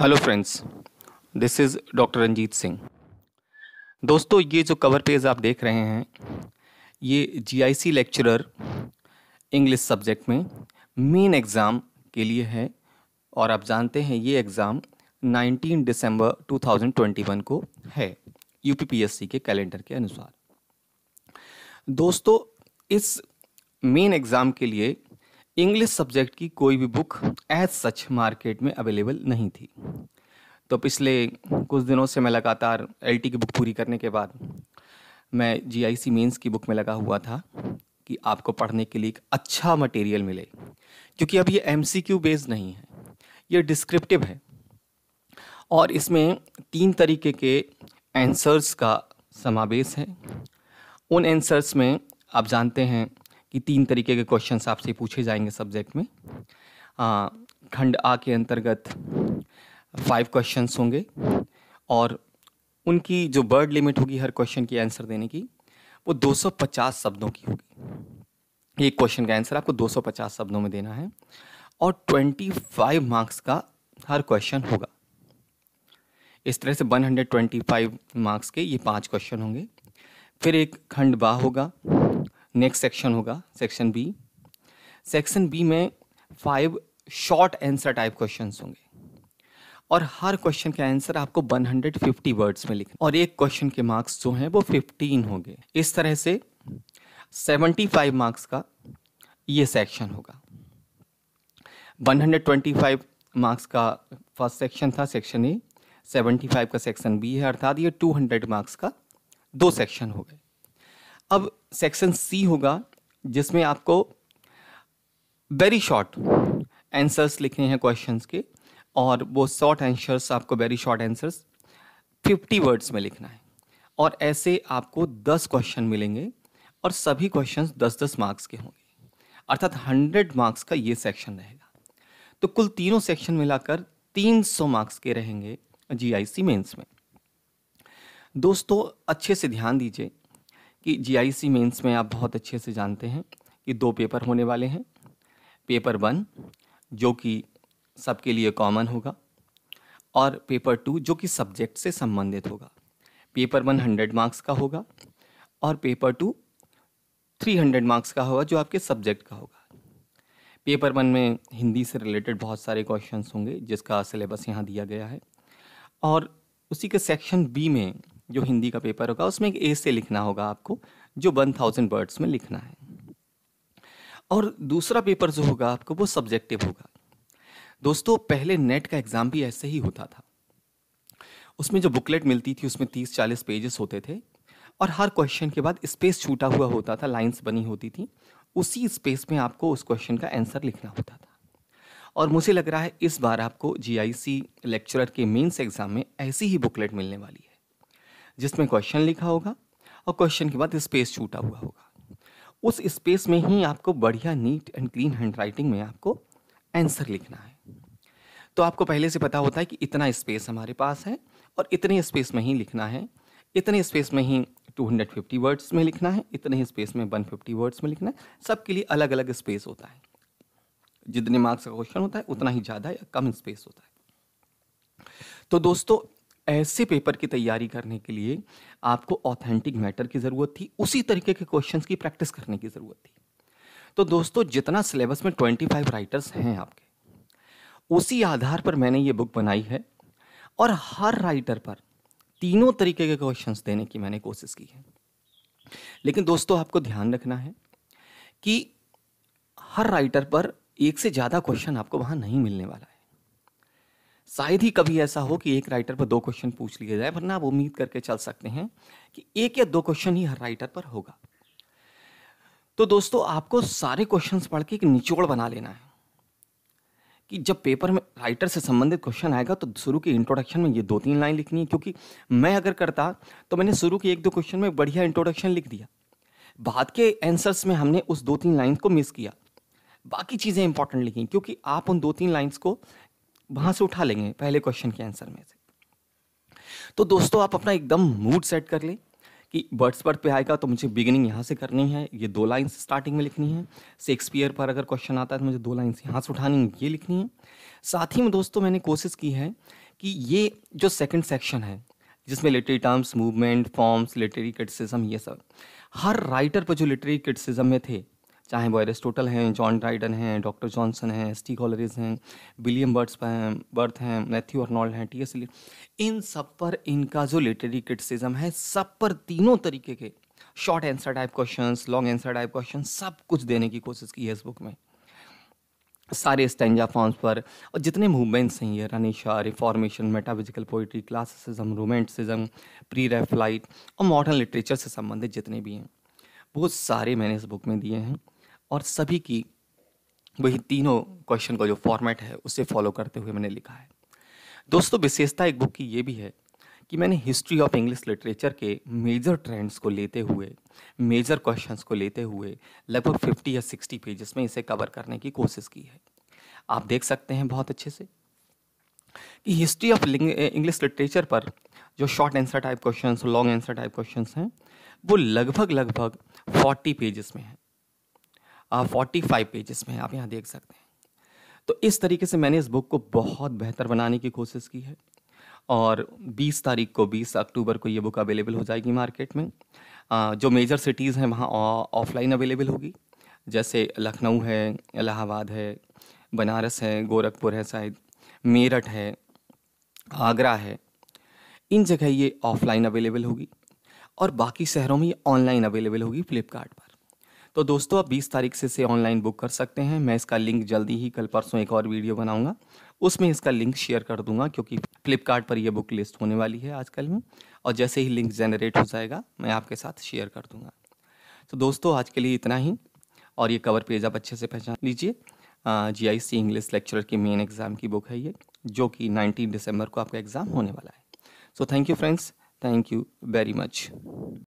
hello friends this is doctor Ranjeet Singh दोस्तों ये जो कवर पेज आप देख रहे हैं ये जीआईसी लेक्चरर इंग्लिश सब्जेक्ट में मेन एग्ज़ाम के लिए है और आप जानते हैं ये एग्ज़ाम 19 दिसंबर 2021 को है यूपीपीएससी के कैलेंडर के अनुसार दोस्तों इस मेन एग्ज़ाम के लिए इंग्लिश सब्जेक्ट की कोई भी बुक एज सच मार्केट में अवेलेबल नहीं थी तो पिछले कुछ दिनों से मैं लगातार एल की बुक पूरी करने के बाद मैं जी आई सी मीन्स की बुक में लगा हुआ था कि आपको पढ़ने के लिए एक अच्छा मटेरियल मिले क्योंकि अब ये एम सी क्यू बेस्ड नहीं है ये डिस्क्रिप्टिव है और इसमें तीन तरीके के एंसर्स का समावेश है उन एंसर्स में आप जानते हैं कि तीन तरीके के क्वेश्चंस आपसे पूछे जाएंगे सब्जेक्ट में आ, खंड आ के अंतर्गत फाइव क्वेश्चंस होंगे और उनकी जो वर्ड लिमिट होगी हर क्वेश्चन की आंसर देने की वो 250 शब्दों की होगी एक क्वेश्चन का आंसर आपको 250 शब्दों में देना है और 25 मार्क्स का हर क्वेश्चन होगा इस तरह से 125 मार्क्स के ये पांच क्वेश्चन होंगे फिर एक खंड बा होगा नेक्स्ट सेक्शन होगा सेक्शन बी सेक्शन बी में five short answer type question होंगे और हर क्वेश्चन के आंसर आपको 150 वर्ड्स में लिखना और एक क्वेश्चन के मार्क्स जो हैं वो 15 होंगे इस तरह से 75 मार्क्स का ये सेक्शन होगा 125 मार्क्स का फर्स्ट सेक्शन था सेक्शन ए 75 का सेक्शन बी है अर्थात ये 200 मार्क्स का दो सेक्शन हो गए अब सेक्शन सी होगा जिसमें आपको वेरी शॉर्ट आंसर्स लिखने हैं क्वेश्चंस के और वो शॉर्ट आंसर्स आपको very short answers fifty words में लिखना है और ऐसे आपको दस क्वेश्चन मिलेंगे और सभी क्वेश्चन दस दस मार्क्स के होंगे अर्थात हंड्रेड मार्क्स का ये सेक्शन रहेगा तो कुल तीनों सेक्शन मिलाकर तीन सौ मार्क्स के रहेंगे जी आई सी मेन्स में दोस्तों अच्छे से ध्यान दीजिए कि जीआईसी मेंस में आप बहुत अच्छे से जानते हैं कि दो पेपर होने वाले हैं पेपर वन जो कि सबके लिए कॉमन होगा और पेपर टू जो कि सब्जेक्ट से संबंधित होगा पेपर वन हंड्रेड मार्क्स का होगा और paper two three hundred marks का होगा जो आपके सब्जेक्ट का होगा पेपर वन में हिंदी से रिलेटेड बहुत सारे क्वेश्चन होंगे जिसका सिलेबस यहाँ दिया गया है और उसी के सेक्शन बी में जो हिंदी का पेपर होगा उसमें एक ए से लिखना होगा आपको जो वन थाउजेंड वर्ड्स में लिखना है और दूसरा पेपर जो होगा आपको वो सब्जेक्टिव होगा दोस्तों पहले नेट का एग्ज़ाम भी ऐसे ही होता था उसमें जो बुकलेट मिलती थी उसमें तीस चालीस पेजेस होते थे और हर क्वेश्चन के बाद स्पेस छूटा हुआ होता था लाइंस बनी होती थी उसी स्पेस में आपको उस क्वेश्चन का आंसर लिखना होता था और मुझे लग रहा है इस बार आपको जीआईसी लेक्चरर के मेंस एग्ज़ाम में ऐसी ही बुकलेट मिलने वाली है जिसमें क्वेश्चन लिखा होगा और क्वेश्चन के बाद स्पेस छूटा हुआ होगा उस स्पेस में ही आपको बढ़िया neat and clean hand writing में आपको आंसर लिखना है तो आपको पहले से पता होता है कि इतना स्पेस हमारे पास है और इतने स्पेस में ही लिखना है इतने स्पेस में ही 250 वर्ड्स में लिखना है इतने ही स्पेस में 150 वर्ड्स में लिखना है सबके लिए अलग अलग स्पेस होता है जितने मार्क्स का क्वेश्चन होता है उतना ही ज़्यादा या कम स्पेस होता है तो दोस्तों ऐसे पेपर की तैयारी करने के लिए आपको ऑथेंटिक मैटर की ज़रूरत थी उसी तरीके के क्वेश्चंस की प्रैक्टिस करने की ज़रूरत थी तो दोस्तों जितना सिलेबस में ट्वेंटी फाइव राइटर्स हैं आपके उसी आधार पर मैंने ये बुक बनाई है और हर राइटर पर तीनों तरीके के क्वेश्चंस देने की मैंने कोशिश की है लेकिन दोस्तों आपको ध्यान रखना है कि हर राइटर पर एक से ज़्यादा क्वेश्चन आपको वहाँ नहीं मिलने वाला है शायद ही कभी ऐसा हो कि एक राइटर पर दो क्वेश्चन पूछ लिए जाए वरना आप उम्मीद करके चल सकते हैं कि एक या दो क्वेश्चन ही हर राइटर पर होगा तो दोस्तों आपको सारे क्वेश्चंस पढ़ के एक निचोड़ बना लेना है कि जब पेपर में राइटर से संबंधित क्वेश्चन आएगा तो शुरू के इंट्रोडक्शन में ये दो तीन लाइन लिखनी है क्योंकि मैं अगर करता तो मैंने शुरू के एक दो क्वेश्चन में बढ़िया इंट्रोडक्शन लिख दिया बाद के एंसर्स में हमने उस दो तीन लाइन को मिस किया बाकी चीज़ें इंपॉर्टेंट लिखी क्योंकि आप उन दो तीन लाइन्स को वहां से उठा लेंगे पहले क्वेश्चन के आंसर में से तो दोस्तों आप अपना एकदम मूड सेट कर लें कि बर्ड्स पर पे आएगा तो मुझे बिगिनिंग यहाँ से करनी है ये दो लाइन्स स्टार्टिंग में लिखनी है शेक्सपियर पर अगर क्वेश्चन आता है तो मुझे दो लाइन्स यहाँ से उठानी है ये लिखनी है साथ ही में दोस्तों मैंने कोशिश की है कि ये जो सेकंड सेक्शन है जिसमें literary terms movement forms literary criticism ये सब हर राइटर पर जो लिटरेरी क्रिटिसिज्म में थे चाहे वो एरिस्टोटल हैं जॉन ड्राइडन हैं डॉक्टर जॉनसन हैं स्टी कॉलरीज हैं विलियम बर्ड्स हैं बर्थ हैं मैथ्यू अर्नॉल्ड हैं टी एस इन सब पर इनका जो लिटरेरी क्रिटिसिज्म है सब पर तीनों तरीके के short answer type question long answer type question सब कुछ देने की कोशिश की है इस बुक में सारे स्टेंजा फॉर्म्स पर और जितने मूवमेंट्स हैं ये renaissance reformation metaphysical poetry classicism romanticism pre Raphaelite और मॉडर्न लिटरेचर से संबंधित जितने भी हैं बहुत सारे मैंने इस बुक में दिए हैं और सभी की वही तीनों क्वेश्चन का जो फॉर्मेट है उसे फॉलो करते हुए मैंने लिखा है दोस्तों विशेषता एक बुक की ये भी है कि मैंने हिस्ट्री ऑफ इंग्लिश लिटरेचर के मेजर ट्रेंड्स को लेते हुए मेजर क्वेश्चंस को लेते हुए लगभग 50 या 60 पेजेस में इसे कवर करने की कोशिश की है आप देख सकते हैं बहुत अच्छे से कि हिस्ट्री ऑफ इंग्लिश लिटरेचर पर जो short answer type question long answer type question हैं वो लगभग लगभग 40 पेजेस में हैं फोर्टी फाइव पेजेस में आप यहाँ देख सकते हैं तो इस तरीके से मैंने इस बुक को बहुत बेहतर बनाने की कोशिश की है और 20 तारीख को 20 अक्टूबर को ये बुक अवेलेबल हो जाएगी मार्केट में आ, जो मेजर सिटीज़ हैं वहाँ ऑफलाइन अवेलेबल होगी जैसे लखनऊ है इलाहाबाद है बनारस है गोरखपुर है शायद मेरठ है आगरा है इन जगह ये ऑफलाइन अवेलेबल होगी और बाकी शहरों में ये ऑनलाइन अवेलेबल होगी फ्लिपकार्ट पर तो दोस्तों आप 20 तारीख से इसे ऑनलाइन बुक कर सकते हैं मैं इसका लिंक जल्दी ही कल परसों एक और वीडियो बनाऊंगा उसमें इसका लिंक शेयर कर दूंगा क्योंकि फ्लिपकार्ट पर यह बुक लिस्ट होने वाली है आजकल में और जैसे ही लिंक जनरेट हो जाएगा मैं आपके साथ शेयर कर दूँगा तो दोस्तों आज के लिए इतना ही और ये कवर पेज आप अच्छे से पहचान लीजिए G I C English lecturer की मेन एग्ज़ाम की बुक है ये जो कि 19 दिसंबर को आपका एग्ज़ाम होने वाला है so thank you friends thank you very much